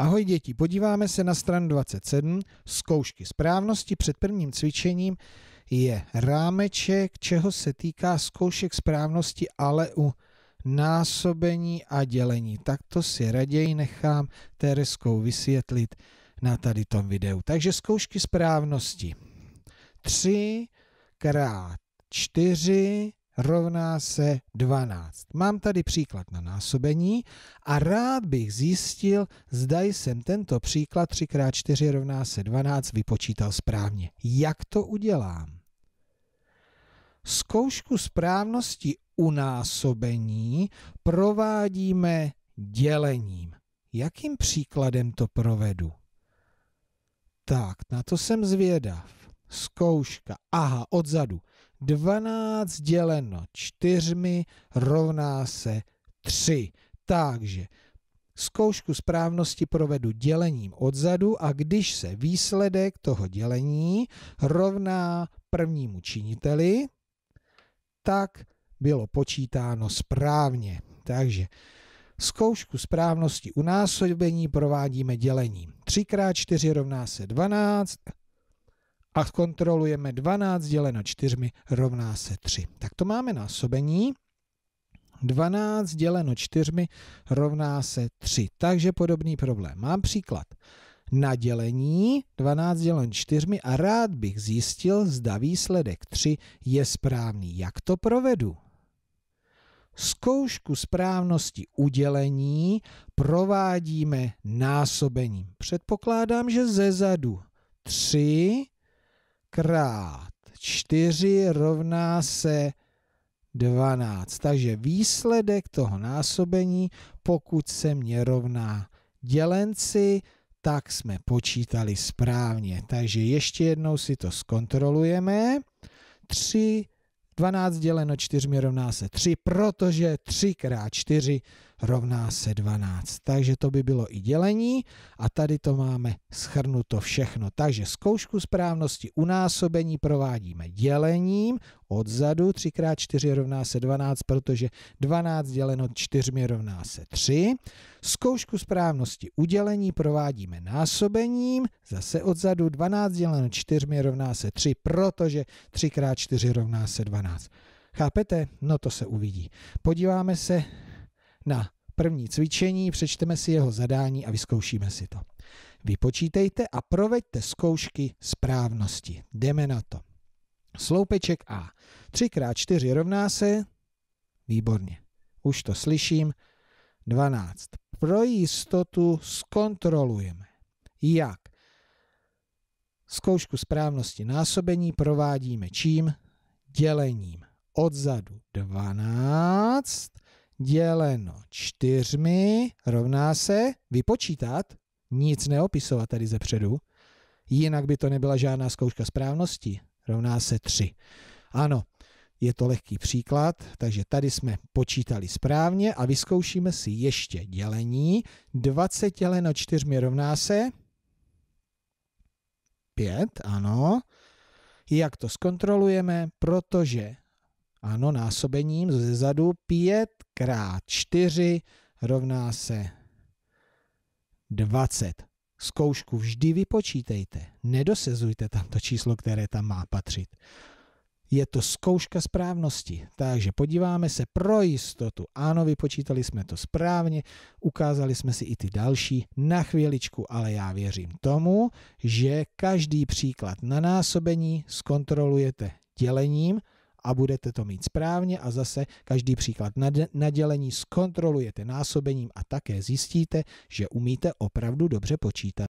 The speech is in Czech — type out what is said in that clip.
Ahoj děti, podíváme se na stranu 27, zkoušky správnosti před prvním cvičením je rámeček, čeho se týká zkoušek správnosti, ale u násobení a dělení. Tak to si raději nechám Tereskou vysvětlit na tady tom videu. Takže zkoušky správnosti. 3 krát 4 rovná se 12. Mám tady příklad na násobení a rád bych zjistil, zda jsem tento příklad 3x4 rovná se 12 vypočítal správně. Jak to udělám? Zkoušku správnosti u násobení provádíme dělením. Jakým příkladem to provedu? Tak, na to jsem zvědav. Zkouška. Aha, odzadu. 12 děleno 4 rovná se 3. Takže zkoušku správnosti provedu dělením odzadu a když se výsledek toho dělení rovná prvnímu činiteli, tak bylo počítáno správně. Takže Zkoušku správnosti u násobení provádíme dělením. 3 x 4 rovná se 12, a kontrolujeme 12 děleno 4 rovná se 3. Tak to máme násobení. 12 děleno 4 rovná se 3. Takže podobný problém. Mám příklad. Na dělení 12 děleno 4 a rád bych zjistil, zda výsledek 3 je správný. Jak to provedu? Zkoušku správnosti udělení provádíme násobením. Předpokládám, že zezadu 3 krát 4 rovná se 12. Takže výsledek toho násobení, pokud se mě rovná dělenci, tak jsme počítali správně. Takže ještě jednou si to zkontrolujeme. 3, 12 děleno 4 rovná se 3, protože 3 krát 4 rovná se 12. Takže to by bylo i dělení a tady to máme schrnuto všechno. Takže zkoušku správnosti u násobení provádíme dělením odzadu. 3x4 rovná se 12, protože 12 děleno 4 rovná se 3. Zkoušku správnosti u dělení provádíme násobením, zase odzadu 12 děleno 4 rovná se 3, protože 3x4 rovná se 12. Chápete? No to se uvidí. Podíváme se na první cvičení, přečteme si jeho zadání a vyzkoušíme si to. Vypočítejte a proveďte zkoušky správnosti. Jdeme na to. Sloupeček A. 3x4 rovná se... Výborně. Už to slyším. 12. Pro jistotu zkontrolujeme. Jak? Zkoušku správnosti násobení provádíme čím? Dělením. Odzadu 12 děleno čtyřmi rovná se vypočítat, nic neopisovat tady ze předu, jinak by to nebyla žádná zkouška správnosti, rovná se 3. Ano, je to lehký příklad, takže tady jsme počítali správně a vyzkoušíme si ještě dělení. 20 děleno 4 rovná se 5, ano. Jak to zkontrolujeme? Protože ano, násobením ze zadu 5 krát 4 rovná se 20. Zkoušku vždy vypočítejte. Nedosezujte tam to číslo, které tam má patřit. Je to zkouška správnosti, takže podíváme se pro jistotu. Ano, vypočítali jsme to správně, ukázali jsme si i ty další na chvíličku, ale já věřím tomu, že každý příklad na násobení zkontrolujete dělením, a budete to mít správně a zase každý příklad na dělení zkontrolujete násobením a také zjistíte, že umíte opravdu dobře počítat.